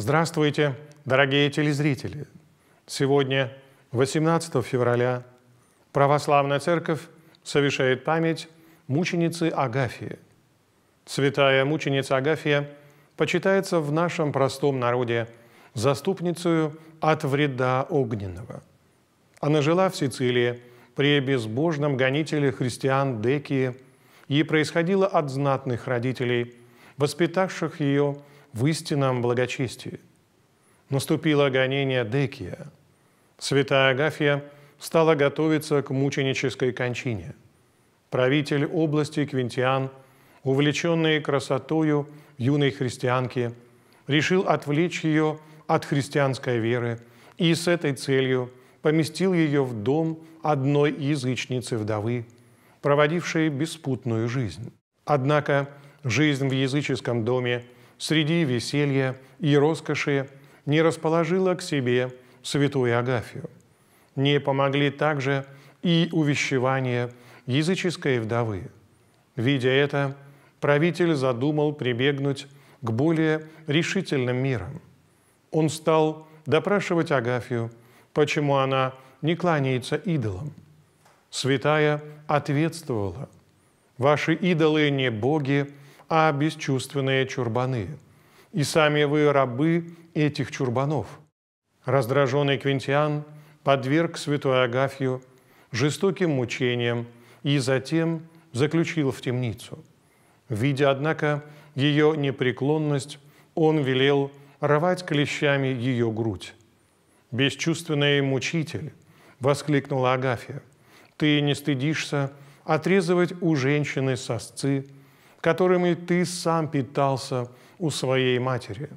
Здравствуйте, дорогие телезрители! Сегодня, 18 февраля, Православная Церковь совершает память мученицы Агафии. Святая мученица Агафия почитается в нашем простом народе заступницей от вреда огненного. Она жила в Сицилии при безбожном гонителе христиан Декии и происходила от знатных родителей, воспитавших ее – в истинном благочестии. Наступило гонение Декия. Святая Агафья стала готовиться к мученической кончине. Правитель области Квинтиан, увлеченный красотою юной христианки, решил отвлечь ее от христианской веры и с этой целью поместил ее в дом одной язычницы-вдовы, проводившей беспутную жизнь. Однако жизнь в языческом доме – среди веселья и роскоши не расположила к себе святую Агафию. Не помогли также и увещевания языческой вдовы. Видя это, правитель задумал прибегнуть к более решительным мерам. Он стал допрашивать Агафию, почему она не кланяется идолам. Святая ответствовала, «Ваши идолы не боги, а бесчувственные чурбаны. И сами вы рабы этих чурбанов. Раздраженный Квинтиан подверг святую Агафью жестоким мучениям и затем заключил в темницу. Видя, однако, ее непреклонность, он велел рвать клещами ее грудь. «Бесчувственный мучитель!» – воскликнула Агафья. «Ты не стыдишься отрезывать у женщины сосцы которыми ты сам питался у своей матери.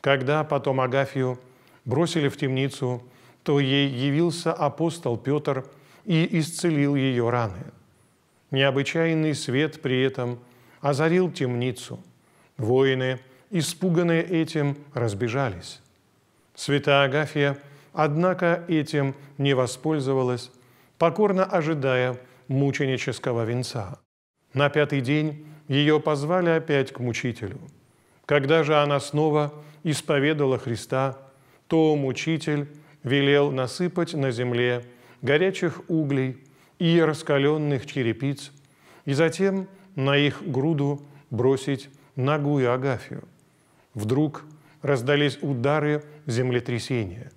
Когда потом Агафью бросили в темницу, то ей явился апостол Петр и исцелил ее раны. Необычайный свет при этом озарил темницу. Воины, испуганные этим, разбежались. Святая Агафья, однако, этим не воспользовалась, покорно ожидая мученического венца. На пятый день ее позвали опять к мучителю. Когда же она снова исповедала Христа, то мучитель велел насыпать на земле горячих углей и раскаленных черепиц, и затем на их груду бросить ногу и Агафию. Вдруг раздались удары землетрясения.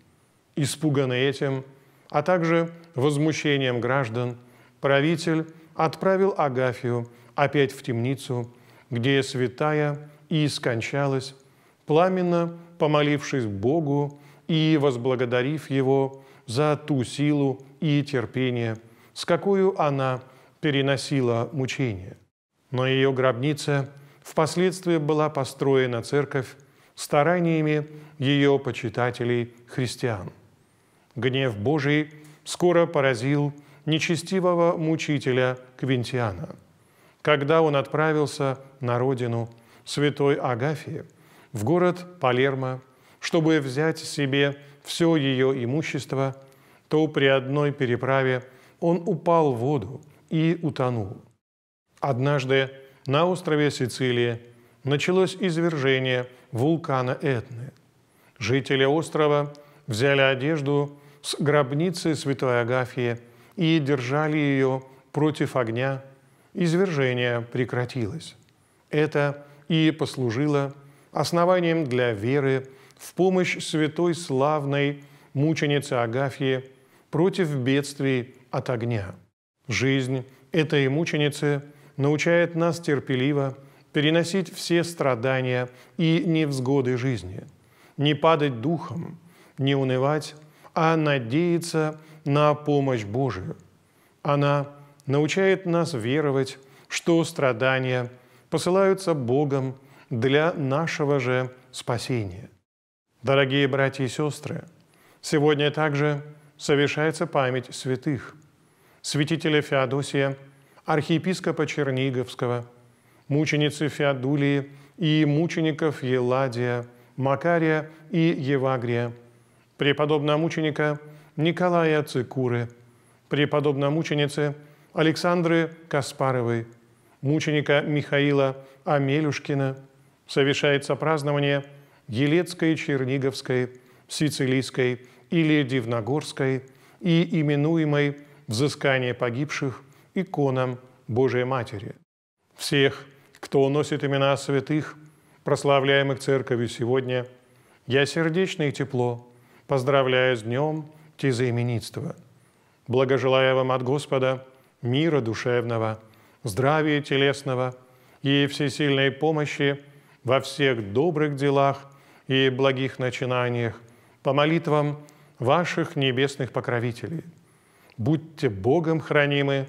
Испуганный этим, а также возмущением граждан, правитель отправил Агафию опять в темницу, где святая и скончалась, пламенно помолившись Богу и возблагодарив Его за ту силу и терпение, с какую она переносила мучение. Но ее гробнице впоследствии была построена церковь стараниями ее почитателей-христиан. Гнев Божий скоро поразил нечестивого мучителя Квинтиана – когда он отправился на родину святой Агафии, в город Палермо, чтобы взять себе все ее имущество, то при одной переправе он упал в воду и утонул. Однажды на острове Сицилии началось извержение вулкана Этны. Жители острова взяли одежду с гробницы святой Агафии и держали ее против огня – извержение прекратилось. Это и послужило основанием для веры в помощь святой славной мученицы Агафьи против бедствий от огня. Жизнь этой мученицы научает нас терпеливо переносить все страдания и невзгоды жизни, не падать духом, не унывать, а надеяться на помощь Божию. Она научает нас веровать, что страдания посылаются Богом для нашего же спасения. Дорогие братья и сестры, сегодня также совершается память святых, святителя Феодосия, архиепископа Черниговского, мученицы Феодулии и мучеников Еладия, Макария и Евагрия, преподобного мученика Николая Цикуры, преподобного мученицы Александры Каспаровой, мученика Михаила Амелюшкина, совершается празднование Елецкой, Черниговской, Сицилийской или Дивногорской и именуемой «Взыскание погибших» иконам Божией Матери. Всех, кто носит имена святых, прославляемых Церковью сегодня, я сердечно и тепло поздравляю с днем тезаименитства. благожелаю вам от Господа – мира душевного, здравия телесного и всесильной помощи во всех добрых делах и благих начинаниях, по молитвам ваших небесных покровителей. Будьте Богом хранимы,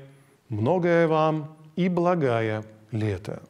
многое вам и благая лето.